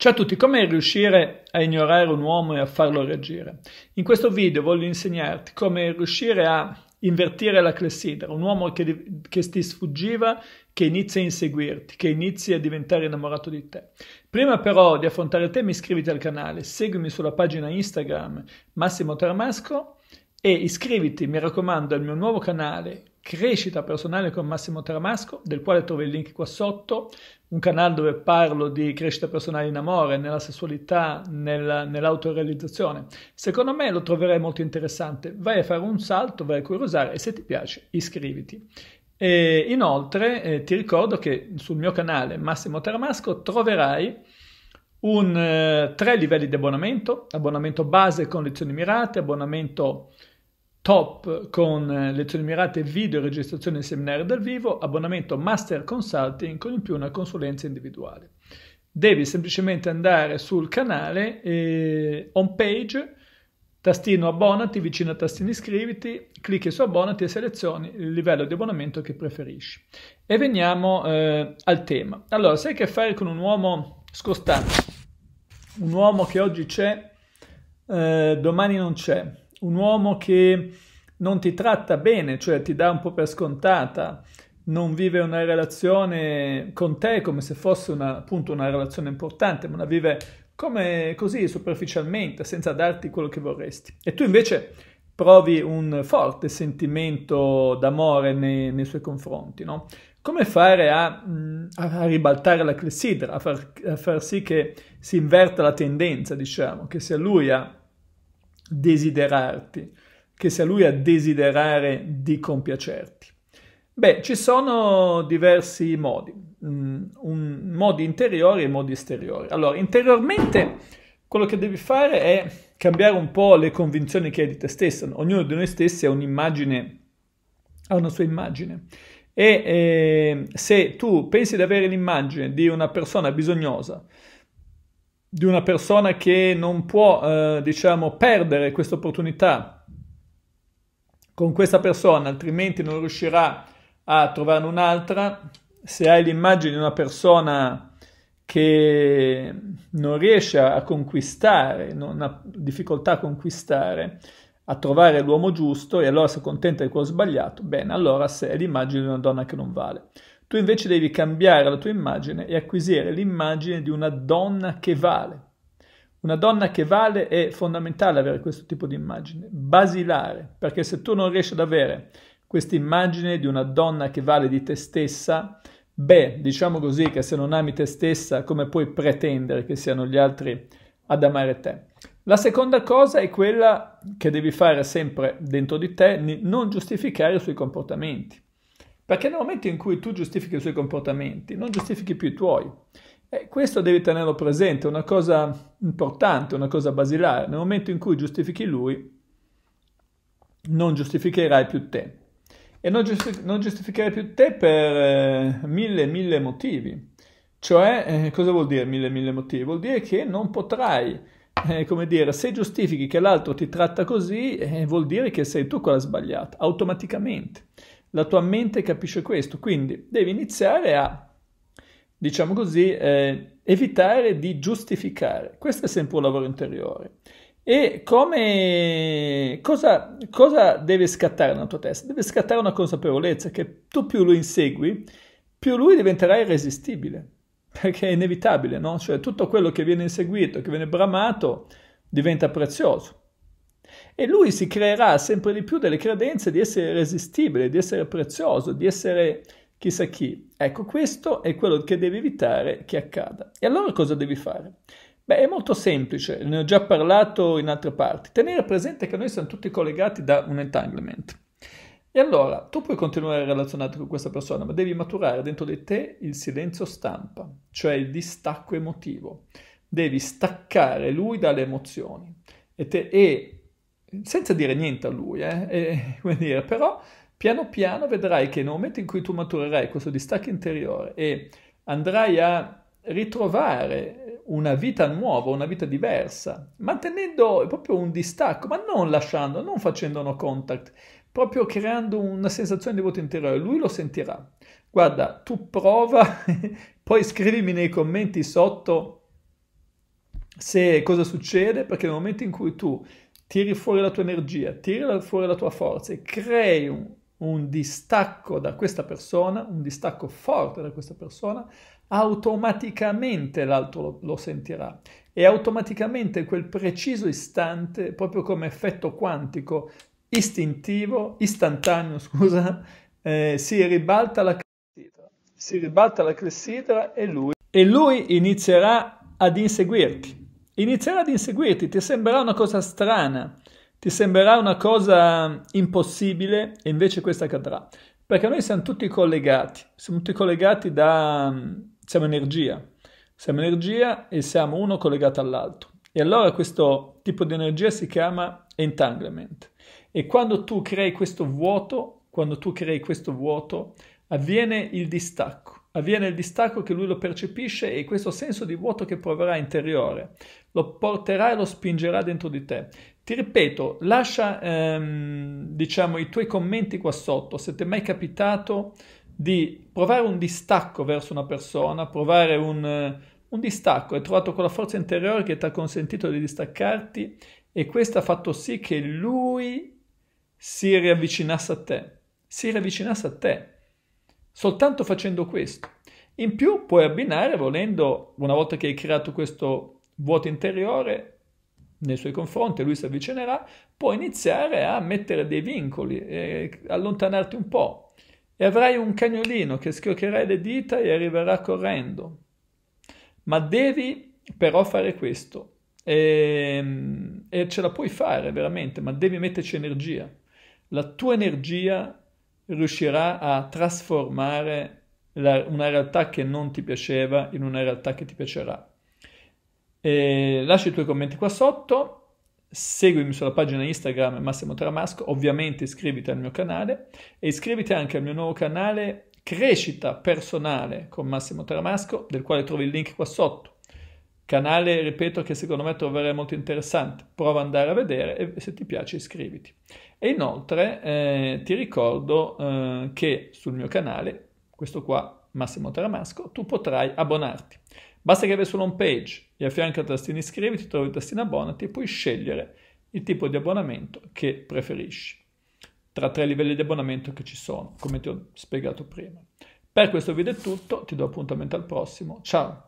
Ciao a tutti, come riuscire a ignorare un uomo e a farlo reagire? In questo video voglio insegnarti come riuscire a invertire la clessidra, un uomo che, che ti sfuggiva, che inizia a inseguirti, che inizia a diventare innamorato di te. Prima però di affrontare il tema iscriviti al canale, seguimi sulla pagina Instagram Massimo Tarmasco e iscriviti, mi raccomando, al mio nuovo canale crescita personale con Massimo Tramasco, del quale trovi il link qua sotto, un canale dove parlo di crescita personale in amore, nella sessualità, nella, nell'autorealizzazione. Secondo me lo troverai molto interessante. Vai a fare un salto, vai a curiosare e se ti piace iscriviti. E inoltre eh, ti ricordo che sul mio canale Massimo Tramasco troverai un, eh, tre livelli di abbonamento, abbonamento base con lezioni mirate, abbonamento top con eh, lezioni mirate video e registrazione seminario dal vivo, abbonamento master consulting con in più una consulenza individuale. Devi semplicemente andare sul canale e eh, home page, tastino abbonati, vicino a tastino iscriviti, clicchi su abbonati e selezioni il livello di abbonamento che preferisci. E veniamo eh, al tema. Allora, sai che fare con un uomo scostante? un uomo che oggi c'è, eh, domani non c'è, un uomo che non ti tratta bene, cioè ti dà un po' per scontata, non vive una relazione con te come se fosse una, appunto una relazione importante, ma la vive come così superficialmente, senza darti quello che vorresti. E tu invece provi un forte sentimento d'amore nei, nei, suoi confronti, no? Come fare a, mm, a ribaltare la clessidra, a far, a far sì che si inverta la tendenza, diciamo, che sia lui a desiderarti, che sia lui a desiderare di compiacerti? Beh, ci sono diversi modi, mm, un, modi interiori e modi esteriori. Allora, interiormente quello che devi fare è cambiare un po' le convinzioni che hai di te stesso. Ognuno di noi stessi ha un'immagine, ha una sua immagine. E eh, se tu pensi di avere l'immagine di una persona bisognosa, di una persona che non può, eh, diciamo, perdere questa opportunità con questa persona, altrimenti non riuscirà a trovarne un'altra. Se hai l'immagine di una persona che non riesce a conquistare, non ha difficoltà a conquistare, a trovare l'uomo giusto e allora si accontenta di quello sbagliato, bene, allora se è l'immagine di una donna che non vale. Tu invece devi cambiare la tua immagine e acquisire l'immagine di una donna che vale. Una donna che vale è fondamentale avere questo tipo di immagine, basilare, perché se tu non riesci ad avere questa immagine di una donna che vale di te stessa, beh, diciamo così che se non ami te stessa, come puoi pretendere che siano gli altri ad amare te? La seconda cosa è quella che devi fare sempre dentro di te, non giustificare i suoi comportamenti. Perché nel momento in cui tu giustifichi i suoi comportamenti, non giustifichi più i tuoi. E questo devi tenerlo presente, è una cosa importante, una cosa basilare. Nel momento in cui giustifichi lui, non giustificherai più te. E non, giusti- non giustificherai più te per eh, mille, mille motivi. Cioè, eh, cosa vuol dire mille, mille motivi? Vuol dire che non potrai, eh, come dire, se giustifichi che l'altro ti tratta così, eh, vuol dire che sei tu quella sbagliata, automaticamente la tua mente capisce questo, quindi devi iniziare a, diciamo così, eh, evitare di giustificare. Questo è sempre un lavoro interiore. E come, cosa, cosa, deve scattare nella tua testa? Deve scattare una consapevolezza che tu più lo insegui, più lui diventerà irresistibile, perché è inevitabile, no? Cioè tutto quello che viene inseguito, che viene bramato, diventa prezioso e lui si creerà sempre di più delle credenze di essere irresistibile, di essere prezioso, di essere chissà chi. Ecco, questo è quello che devi evitare che accada. E allora cosa devi fare? Beh, è molto semplice, ne ho già parlato in altre parti. Tenere presente che noi siamo tutti collegati da un entanglement. E allora, tu puoi continuare a relazionarti con questa persona, ma devi maturare dentro di te il silenzio stampa, cioè il distacco emotivo. Devi staccare lui dalle emozioni e, te, e senza dire niente a lui, eh? e, come dire, però piano piano vedrai che nel momento in cui tu maturerai questo distacco interiore e andrai a ritrovare una vita nuova, una vita diversa, mantenendo proprio un distacco, ma non lasciando, non facendo no contact, proprio creando una sensazione di voto interiore, lui lo sentirà. Guarda, tu prova, poi scrivimi nei commenti sotto se cosa succede, perché nel momento in cui tu tiri fuori la tua energia, tiri fuori la tua forza e crei un, un distacco da questa persona, un distacco forte da questa persona, automaticamente l'altro lo, lo, sentirà e automaticamente quel preciso istante, proprio come effetto quantico, istintivo, istantaneo, scusa, eh, si ribalta la clessidra, si ribalta la clessidra e lui, e lui inizierà ad inseguirti inizierà ad inseguirti, ti sembrerà una cosa strana, ti sembrerà una cosa impossibile e invece questa accadrà. Perché noi siamo tutti collegati, siamo tutti collegati da... siamo energia, siamo energia e siamo uno collegato all'altro. E allora questo tipo di energia si chiama entanglement. E quando tu crei questo vuoto, quando tu crei questo vuoto, avviene il distacco. Avviene il distacco che lui lo percepisce e questo senso di vuoto che proverà interiore lo porterà e lo spingerà dentro di te. Ti ripeto, lascia ehm, diciamo, i tuoi commenti qua sotto se ti è mai capitato di provare un distacco verso una persona, provare un, un distacco, hai trovato quella forza interiore che ti ha consentito di distaccarti e questo ha fatto sì che lui si riavvicinasse a te, si riavvicinasse a te soltanto facendo questo. In più puoi abbinare, volendo, una volta che hai creato questo vuoto interiore, nei suoi confronti lui si avvicinerà, puoi iniziare a mettere dei vincoli, e allontanarti un po'. E avrai un cagnolino che schioccherai le dita e arriverà correndo. Ma devi però fare questo. E, ehm, e ce la puoi fare veramente, ma devi metterci energia. La tua energia riuscirà a trasformare la, una realtà che non ti piaceva in una realtà che ti piacerà. E lascia i tuoi commenti qua sotto, seguimi sulla pagina Instagram Massimo Tramasco, ovviamente iscriviti al mio canale e iscriviti anche al mio nuovo canale Crescita Personale con Massimo Tramasco, del quale trovi il link qua sotto canale, ripeto, che secondo me troverai molto interessante. Prova ad andare a vedere e se ti piace iscriviti. E inoltre eh, ti ricordo eh, che sul mio canale, questo qua, Massimo Taramasco, tu potrai abbonarti. Basta che vai home page e a fianco al tastino iscriviti trovi il tastino abbonati e puoi scegliere il tipo di abbonamento che preferisci tra tre livelli di abbonamento che ci sono, come ti ho spiegato prima. Per questo video è tutto, ti do appuntamento al prossimo, ciao!